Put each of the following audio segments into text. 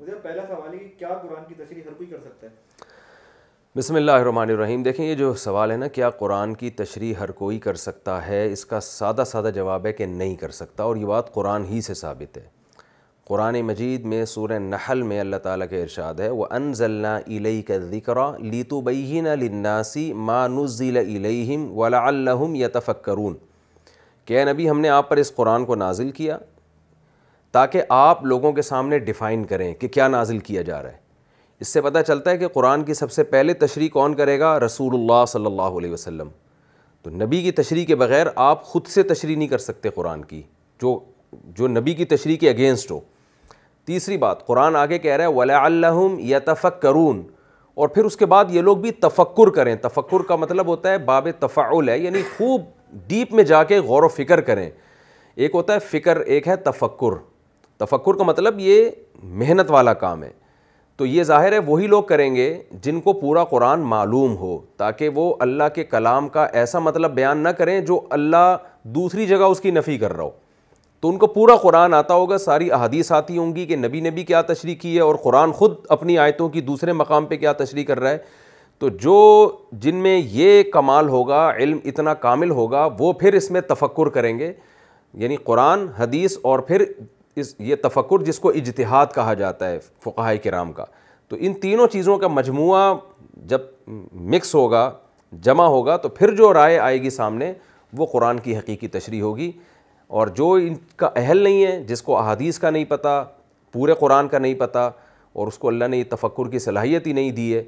मुझे पहला सवाल है कि क्या कुरान की तशरी हर कोई कर सकता है देखें ये जो सवाल है ना क्या कुरान की तशरी हर कोई कर सकता है इसका सादा सादा जवाब है कि नहीं कर सकता और ये बात कुरान ही से साबित है कुरान मजीद में सूर नहल में अल्लाह ताला के इरशाद है वह अनजल्ला इलई का ज़िक्रा लीतुबैन लन्नासी मानुज़ील इलैहिम वलाम यतफ़क्करून क्या नबी हमने आप पर इस कुरान को नाजिल किया ताकि आप लोगों के सामने डिफ़ाइन करें कि क्या नाजिल किया जा रहा है इससे पता चलता है कि कुरान की सबसे पहले तशरी कौन करेगा रसूलुल्लाह सल्लल्लाहु अलैहि वसल्लम तो नबी की तशरी के बग़ैर आप ख़ुद से तशरी नहीं कर सकते कुरान की जो जो नबी की तशरी के अगेंस्ट हो तीसरी बात कुरान आगे कह रहा है वलाम या तफ़क्रून और फिर उसके बाद ये लोग भी तफक्र करें तफक्र का मतलब होता है बाब तफ़ाउल है यानी खूब डीप में जाके गौर व फिक्र करें एक होता है फ़िक्र एक है तफक्र तफक्र का मतलब ये मेहनत वाला काम है तो ये ज़ाहिर है वही लोग करेंगे जिनको पूरा कुरान मालूम हो ताकि वो अल्लाह के कलाम का ऐसा मतलब बयान ना करें जो अल्लाह दूसरी जगह उसकी नफ़ी कर रहा हो तो उनको पूरा कुरान आता होगा सारी अहादीस आती होंगी कि नबी ने भी क्या तशरी की है और कुरान ख़ुद अपनी आयतों की दूसरे मकाम पर क्या तशरी कर रहा है तो जो जिन में ये कमाल होगा इल्म इतना कामिल होगा वो फिर इसमें तफक्र करेंगे यानी कुरान हदीस और फिर इस ये तफक्र जिसको इजतहाद कहा जाता है फ़ुकाह कराम का तो इन तीनों चीज़ों का मजमू जब मिक्स होगा जमा होगा तो फिर जो राय आएगी सामने वो कुरान की हकीकी तशरी होगी और जो इनका अहल नहीं है जिसको अहादीस का नहीं पता पूरे कुरान का नहीं पता और उसको अल्लाह ने ये तफक्र की सलाहियत ही नहीं दी है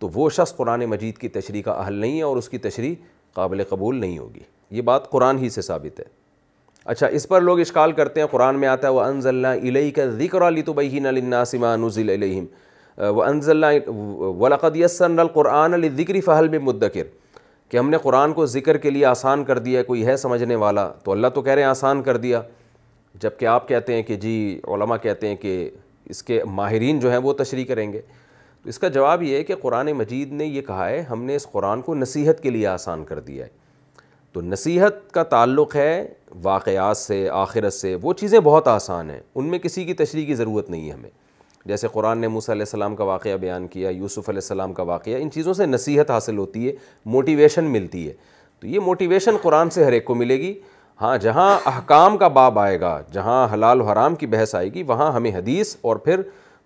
तो वो शख्स कुरान मजीद की तशरी का अहल नहीं है और उसकी तशरी काबिल कबूल नहीं होगी ये बात कुरान ही से साबित है अच्छा इस पर लोग इश्काल करते हैं कुरान में आता है वह अनजल्ला इलई का ज़िक्र लितुबैनासिमा नज़िलम व अनजल्ला वलक़दयसनकुरान ज़िक्र फ़हल में मुद्दिर कि हमने कुरान को ज़िक्र के लिए आसान कर दिया है कोई है समझने वाला तो अल्लाह तो कह रहे हैं आसान कर दिया जबकि आप कहते हैं कि जी ओलमा कहते हैं कि इसके माहरीन जो हैं वो तशरी करेंगे तो इसका जवाब ये है कि कुरान मजीद ने यह कहा है हमने इस कुरान को नसीहत के लिए आसान कर दिया है तो नसीहत का ताल्लुक़ है वाक़ात से आखिरत से वो चीज़ें बहुत आसान हैं उनमें किसी की तशरी की ज़रूरत नहीं है हमें जैसे कुरान ने मूसा सलाम का वाक़ बयान किया यूसुफ़ सलाम का वाक़ इन चीज़ों से नसीहत हासिल होती है मोटिवेशन मिलती है तो ये मोटिवेशन कुरान से हर एक को मिलेगी हाँ जहाँ अहकाम का बाब आएगा जहाँ हलाल हराम की बहस आएगी वहाँ हमें हदीस और फिर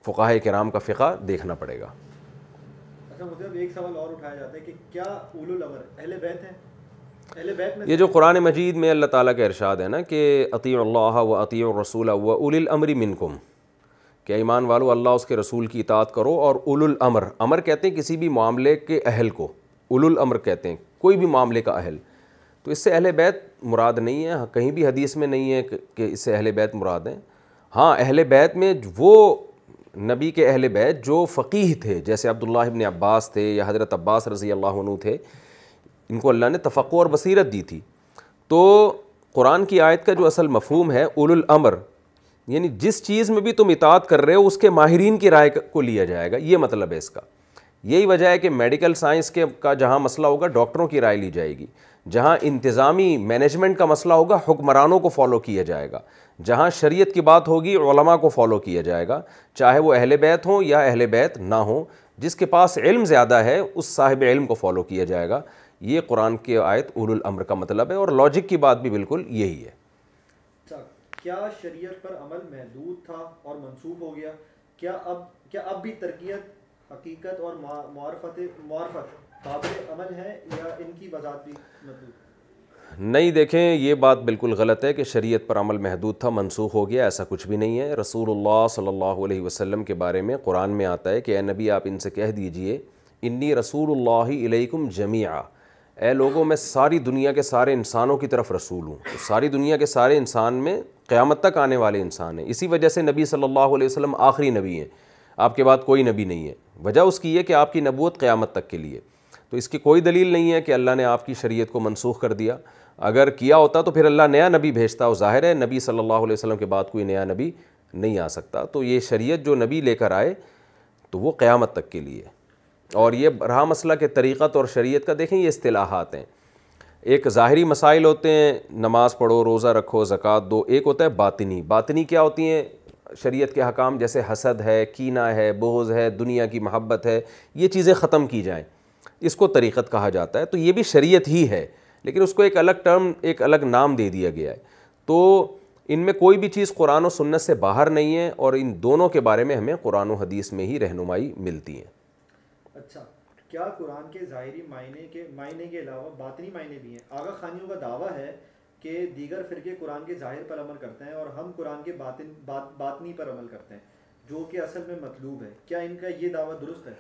फ़ुकाह कराम का फ़िका देखना पड़ेगा अच्छा मुझे एक सवाल और उठाया जाता है कि क्या उलूल अमर अहले बैत हैं ये जो कुरान मजीद में अल्लाह ताला का इरशाद है ना कि अती अल्लाह व अती रसूल व उलिल अमरी मिनकुम कि ईमान वालो अल्लाह उसके रसूल की इतात करो और उलुल अमर अमर कहते हैं किसी भी मामले के अहल को उलुल अमर कहते हैं कोई भी मामले का अहल तो इससे अहल बैत मुराद नहीं है कहीं भी हदीस में नहीं है कि इससे अहल बैत मुराद हैं हाँ अहल बैत में वो नबी के अहल बैत जो फ़कीह थे जैसे अब्दुल्ला इबन अब्बास थे या हज़रत अब्बास रज़ी अल्लाह थे इनको अल्लाह ने तफ़क़ और बसीरत दी थी तो कुरान की आयत का जो असल मफहम है उलुल अमर यानी जिस चीज़ में भी तुम इतात कर रहे हो उसके माहरीन की राय को लिया जाएगा ये मतलब है इसका यही वजह है कि मेडिकल साइंस के का जहाँ मसला होगा डॉक्टरों की राय ली जाएगी जहाँ इंतज़ामी मैनेजमेंट का मसला होगा हुक्मरानों को फॉलो किया जाएगा जहाँ शरीयत की बात होगी को फॉलो किया जाएगा चाहे वो अहल बैत हो या अहल बैत ना हो जिसके पास इल्म ज़्यादा है उस साहिब इल्म को फॉलो किया जाएगा ये कुरान के आयत उलुल अम्र का मतलब है और लॉजिक की बात भी बिल्कुल यही है अच्छा, क्या शरीयत पर अमल महदूद था और मंसूब हो गया क्या अब क्या अब भी तरक्कीत हकीकत और मारफत काबिल अमल है या इनकी वजात भी मतलब नहीं देखें ये बात बिल्कुल गलत है कि शरीयत पर अमल महदूद था मनसूख हो गया ऐसा कुछ भी नहीं है रसूलुल्लाह सल्लल्लाहु अलैहि वसल्लम के बारे में कुरान में आता है कि ए नबी आप इनसे कह दीजिए इन्नी रसूलुल्लाह अलैकुम जमीआ ए लोगों मैं सारी दुनिया के सारे इंसानों की तरफ रसूल हूँ तो सारी दुनिया के सारे इंसान में क़्यामत तक आने वाले इंसान हैं इसी वजह से नबी सल्लल्लाहु अलैहि वसल्लम आखिरी नबी हैं आपके बाद कोई नबी नहीं है वजह उसकी है कि आपकी नबूत क़्यामत तक के लिए तो इसकी कोई दलील नहीं है कि अल्लाह ने आपकी शरीयत को मनसूख कर दिया अगर किया होता तो फिर अल्लाह नया नबी भेजता और ज़ाहिर है नबी सल्लल्लाहु अलैहि वसल्लम के बाद कोई नया नबी नहीं आ सकता तो ये शरीयत जो नबी लेकर आए तो वो क़्यामत तक के लिए और ये रहा मसला के तरीक़त और शरीयत का देखें ये अतलाहत हैं एक ज़ाहरी मसाइल होते हैं नमाज़ पढ़ो रोज़ा रखो ज़क़़त दो एक होता है बातनी बातनी क्या होती हैं शरीयत के हकाम जैसे हसद है कीना है बोझ है दुनिया की महब्बत है ये चीज़ें ख़त्म की जाएँ इसको तरीक़त कहा जाता है तो ये भी शरीय ही है लेकिन उसको एक अलग टर्म एक अलग नाम दे दिया गया है तो इन में कोई भी चीज़ कुरान और सुन्नत से बाहर नहीं है और इन दोनों के बारे में हमें कुरान हदीस में ही रहनुमाई मिलती है क्या कुरान के ज़ाहरी मायने के मायने के अलावा बातनी मायने भी हैं आगा खानियों का दावा है कि दीगर फ़िरके कुरान के ज़ाहिर पर अमल करते हैं और हम कुरान के बातिन बात बातनी पर अमल करते हैं जो कि असल में मतलूब है क्या इनका ये दावा दुरुस्त है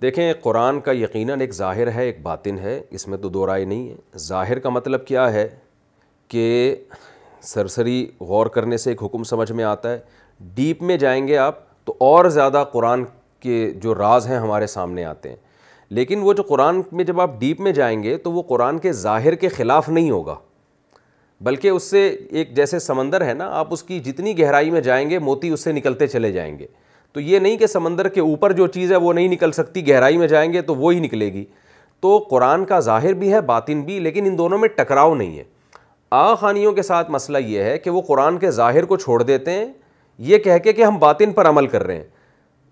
देखें कुरान का यकीन एक ज़ाहिर है एक बातिन है इसमें तो दो राय नहीं है ज़ाहिर का मतलब क्या है कि सरसरी गौर करने से एक हुक्म समझ में आता है डीप में जाएंगे आप तो और ज़्यादा कुरान के जो राज हैं हमारे सामने आते हैं लेकिन वो जो कुरान में जब आप डीप में जाएंगे तो वो कुरान के ज़ाहिर के ख़िलाफ़ नहीं होगा बल्कि उससे एक जैसे समंदर है ना आप उसकी जितनी गहराई में जाएंगे मोती उससे निकलते चले जाएंगे तो ये नहीं कि समंदर के ऊपर जो चीज़ है वो नहीं निकल सकती गहराई में जाएंगे तो वो ही निकलेगी तो कुरान का ज़ाहिर भी है बातिन भी लेकिन इन दोनों में टकराव नहीं है आ खानियों के साथ मसला ये है कि वो कुरान के ज़ाहिर को छोड़ देते हैं ये कह के कि हम बातिन पर अमल कर रहे हैं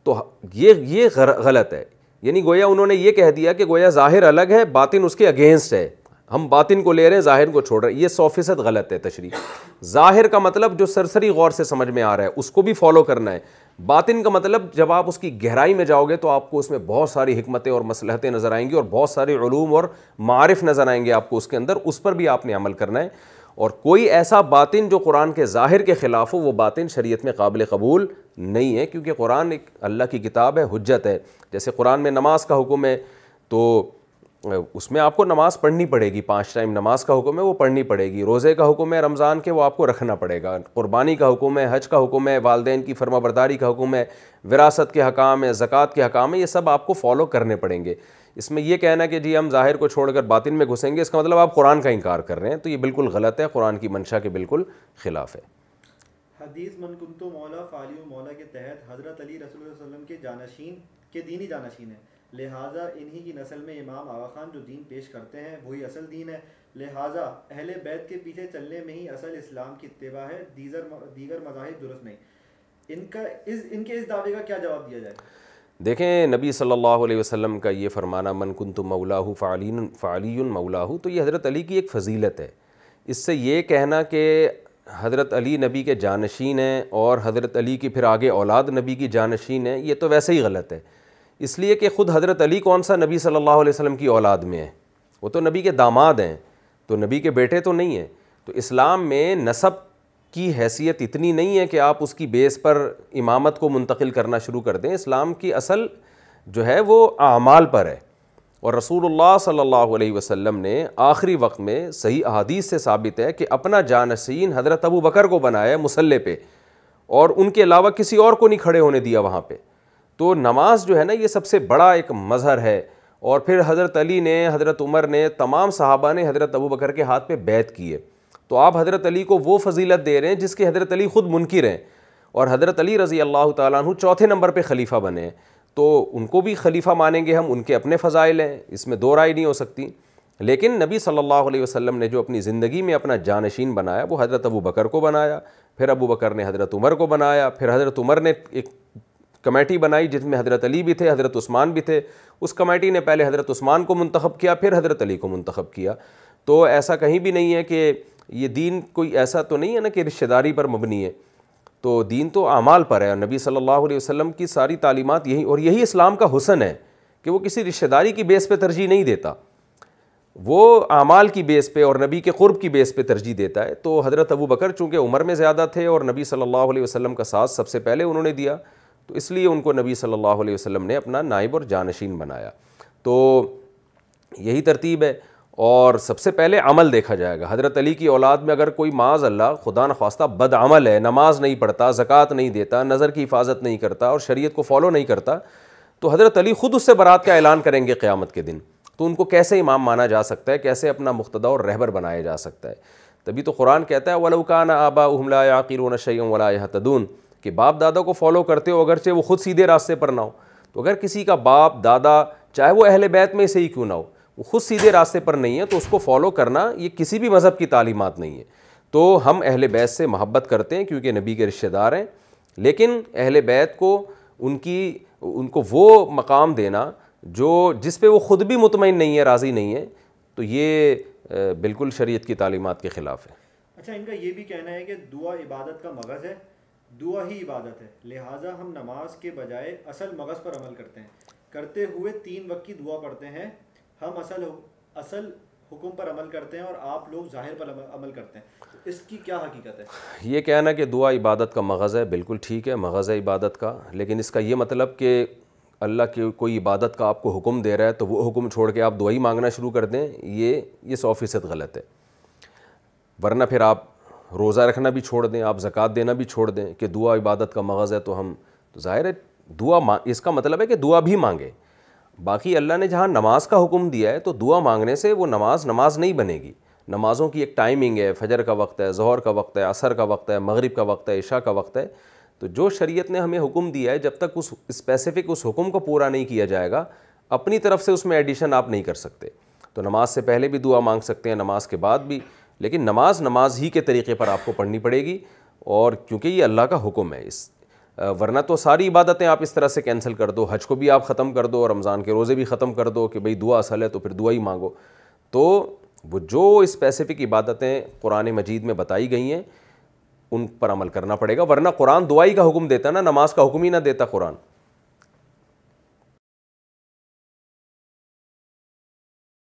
तो ये ये गलत है यानी गोया उन्होंने ये कह दिया कि गोया ज़ाहिर अलग है बातिन उसके अगेंस्ट है हम बातिन को ले रहे हैं ज़ाहिर को छोड़ रहे हैं ये सौ फीसद गलत है तशरी ज़ाहिर का मतलब जो सरसरी गौर से समझ में आ रहा है उसको भी फॉलो करना है बातिन का मतलब जब आप उसकी गहराई में जाओगे तो आपको उसमें बहुत सारी हमतें और मसलहतें नज़र आएंगी और बहुत सारे ूम और मारफ नज़र आएंगे आपको उसके अंदर उस पर भी आपने अमल करना है और कोई ऐसा बातिन जो कुरान के ज़ाहिर के ख़िलाफ़ हो वो बातिन शरीयत में काबिल कबूल नहीं है क्योंकि कुरान एक अल्लाह की किताब है हजत है जैसे कुरान में नमाज का हुक्म है तो उसमें आपको नमाज़ पढ़नी पड़ेगी पाँच टाइम नमाज का हुक्म है वो पढ़नी पड़ेगी रोज़े का हुक्म है रमज़ान के वो आपको रखना पड़ेगा क़ुरबानी का हुक्म है हज का हुक्म है वालदेन की फर्मा का हुक्म है विरासत के हकाम है ज़क़़त के हकाम है ये सब आपको फ़ॉलो करने पड़ेंगे इसमें यह कहना कि जी हम ज़ाहिर को छोड़कर बातिन में घुसेंगे इसका मतलब आप कुरान का इनकार कर रहे हैं तो ये बिल्कुल गलत है कुरान की मंशा के बिल्कुल खिलाफ है हदीस मनकुंतो मौला फाली मौला के तहत हज़रत अली रसोल्ला के जानशीन के दीनी जानशीन है लिहाजा इन्हीं की नस्ल में इमाम आवा खान जो दीन पेश करते हैं वही असल दीन है लिहाजा अहल बैत के पीछे चलने में ही असल इस्लाम की इतबा है दीगर दीगर दुरुस्त नहीं इनका इस इनके इस दावे का क्या जवाब दिया जाए देखें नबी सल्लल्लाहु अलैहि वसल्लम का ये फ़रमाना मन कन तो मौलाहू फ़ालीन फ़ाली मौलाहू तो ये हज़रत अली की एक फ़जीलत है इससे ये कहना कि हज़रत अली नबी के जानशीन हैं और हज़रत अली की फिर आगे औलाद नबी की जानशीन है ये तो वैसे ही गलत है इसलिए कि ख़ुद हज़रत अली कौन सा नबी सल्लल्लाहु अलैहि वसल्लम की औलाद में है वो तो नबी के दामाद हैं तो नबी के बेटे तो नहीं हैं तो इस्लाम में नसब की हैसियत इतनी नहीं है कि आप उसकी बेस पर इमामत को मुंतकिल करना शुरू कर दें इस्लाम की असल जो है वो आमाल पर है और रसूलुल्लाह सल्लल्लाहु अलैहि वसल्लम ने आखिरी वक्त में सही अहादीस से साबित है कि अपना जानशीन हज़रत अबू बकर को बनाया मुसल्ले पे और उनके अलावा किसी और को नहीं खड़े होने दिया वहाँ पर तो नमाज जो है ना ये सबसे बड़ा एक मज़हर है और फिर हज़रत अली ने हज़रत उमर ने तमाम सहाबा ने हज़रत अबू बकर के हाथ पे बैत किए तो आप हज़रत अली को वो फजीलत दे रहे हैं जिसके हज़रत अली ख़ुद मुनकर हैं और हज़रत अली रज़ी अल्लाह तु चौथे नंबर पर खलीफा बने तो उनको भी खलीफा मानेंगे हम उनके अपने फ़जाइल हैं इसमें दो राय नहीं हो सकती लेकिन नबी सल्लल्लाहु अलैहि वसल्लम ने जो अपनी ज़िंदगी में अपना जानशीन बनाया वो हज़रत अबू बकर को बनाया फिर अबू बकर ने हज़रत उमर को बनाया फिर हज़रत उमर ने एक कमेटी बनाई जिसमें हज़रत अली भी थे हज़रत उस्मान भी थे उस कमेटी ने पहले हज़रत उस्मान को मंतखब किया फिर हज़रत अली को मंतखब किया तो ऐसा कहीं भी नहीं है कि ये दीन कोई ऐसा तो नहीं है ना कि रिश्तेदारी पर मबनी है तो दीन तो आमाल पर है और नबी सल्लल्लाहु अलैहि वसल्लम की सारी तालीमत यही और यही इस्लाम का हुसन है कि वो किसी रिश्तेदारी की बेस पर तरजीह नहीं देता वो आमाल की बेस पे और नबी के क़ुरब की बेस पे तरजीह देता है तो हज़रत अबू बकर चूँकि उम्र में ज़्यादा थे और नबी सल्लल्लाहु अलैहि वसल्लम का साथ सबसे पहले उन्होंने दिया तो इसलिए उनको नबी सल्लल्लाहु अलैहि वसल्लम ने अपना नाइब और जानशीन बनाया तो यही तरतीब है और सबसे पहले अमल देखा जाएगा हज़रत अली की औलाद में अगर कोई माज अल्लाह खुदा खास्ता बदअमल है नमाज नहीं पढ़ता ज़क़़त नहीं देता नज़र की हिफाजत नहीं करता और शरीय को फॉलो नहीं करता तो हज़रत अली ख़ुद उससे बरात का ऐलान करेंगे क़्यामत के दिन तो उनको कैसे इमाम माना जा सकता है कैसे अपना मुख्तदा और रहबर बनाया जा सकता है तभी तो कुरान कहता है वलौकान आबा उमला याकिर शैम वला तदून कि बाप दादा को फॉलो करते हो अगरचे वो ख़ुद सीधे रास्ते पर ना हो तो अगर किसी का बाप दादा चाहे वो अहल बैत में से ही क्यों ना हो वो खुद सीधे रास्ते पर नहीं है तो उसको फॉलो करना ये किसी भी मज़हब की तालीमत नहीं है तो हम अहल बैत से महब्बत करते हैं क्योंकि नबी के रिश्तेदार हैं लेकिन अहल बैत को उनकी उनको वो मकाम देना जो जिस पे वो ख़ुद भी मुतमिन नहीं है राज़ी नहीं है तो ये बिल्कुल शरीय की तालीमत के ख़िलाफ़ है अच्छा इनका ये भी कहना है कि दुआ इबादत का मगज़ है दुआ ही इबादत है लिहाजा हम नमाज के बजाय असल मगज़ पर अमल करते हैं करते हुए तीन वक्त की दुआ पढ़ते हैं हम असल असल हुकुम पर अमल करते हैं और आप लोग जाहिर पर अमल करते हैं इसकी क्या हकीकत है ये कहना कि दुआ इबादत का मगज़ है बिल्कुल ठीक है मगज़ है इबादत का लेकिन इसका ये मतलब कि अल्लाह की कोई इबादत का आपको हुक्म दे रहा है तो वो हुक्म छोड़ के आप दुआ ही मांगना शुरू कर दें ये ये सौ फ़ीसद गलत है वरना फिर आप रोज़ा रखना भी छोड़ दें आप ज़क़़त देना भी छोड़ दें कि दुआ इबादत का मगज़ है तो हम तो ज़ाहिर है दुआ इसका मतलब है कि दुआ भी मांगें बाकी अल्लाह ने जहाँ नमाज का हुक्म दिया है तो दुआ मांगने से वो नमाज नमाज नहीं बनेगी नमाज़ों की एक टाइमिंग है फजर का वक्त है जहर का वक्त है असर का वक्त है मगरिब का वक्त है इशा का वक्त है तो जो शरीयत ने हमें हुक्म दिया है जब तक उस स्पेसिफ़िक उस हुक्म को पूरा नहीं किया जाएगा अपनी तरफ से उसमें एडिशन आप नहीं कर सकते तो नमाज से पहले भी दुआ मांग सकते हैं नमाज के बाद भी लेकिन नमाज नमाज ही के तरीके पर आपको पढ़नी पड़ेगी और क्योंकि ये अल्लाह का हुक्म है इस वरना तो सारी इबादतें आप इस तरह से कैंसिल कर दो हज को भी आप ख़त्म कर दो रमज़ान के रोज़े भी ख़त्म कर दो कि भाई दुआ असल है तो फिर दुआ ही मांगो तो वो जो स्पेसिफ़िक इबादतें कुरान मजीद में बताई गई हैं उन पर अमल करना पड़ेगा वरना कुरान दुआई का हुक्म देता ना नमाज का हुक्म ही ना देता कुरान